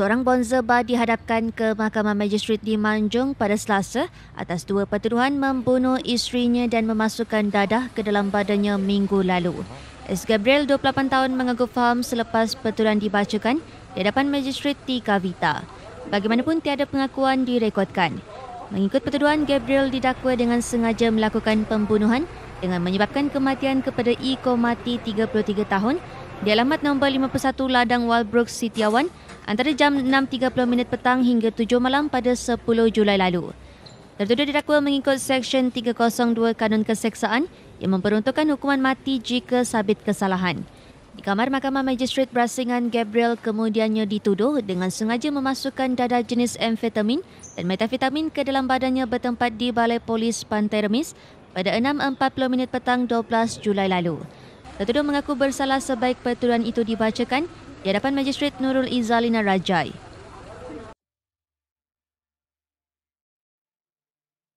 seorang bonzer bar dihadapkan ke Mahkamah Magistrate di Manjung pada Selasa atas dua pertuduhan membunuh isterinya dan memasukkan dadah ke dalam badannya minggu lalu. S. Gabriel, 28 tahun, mengaku faham selepas pertuduhan dibacakan di hadapan Magistrate di Kavita. Bagaimanapun, tiada pengakuan direkodkan. Mengikut pertuduhan, Gabriel didakwa dengan sengaja melakukan pembunuhan dengan menyebabkan kematian kepada Iko Mati 33 tahun di alamat nombor 51 Ladang Walbrook Sitiawan antara jam 6.30 petang hingga 7 malam pada 10 Julai lalu. Tertuduh didakwa mengikut Seksyen 302 Kanun Keseksaan yang memperuntukkan hukuman mati jika sabit kesalahan. Di Kamar Mahkamah Magistrate Brasingan Gabriel kemudiannya dituduh dengan sengaja memasukkan dadah jenis amfetamin dan metafetamin ke dalam badannya bertempat di Balai Polis Pantai Remis pada 6.40 minit petang 12 Julai lalu. Tertuduh mengaku bersalah sebaik pertuduhan itu dibacakan di hadapan Magistrate Nurul Izzalina Rajai.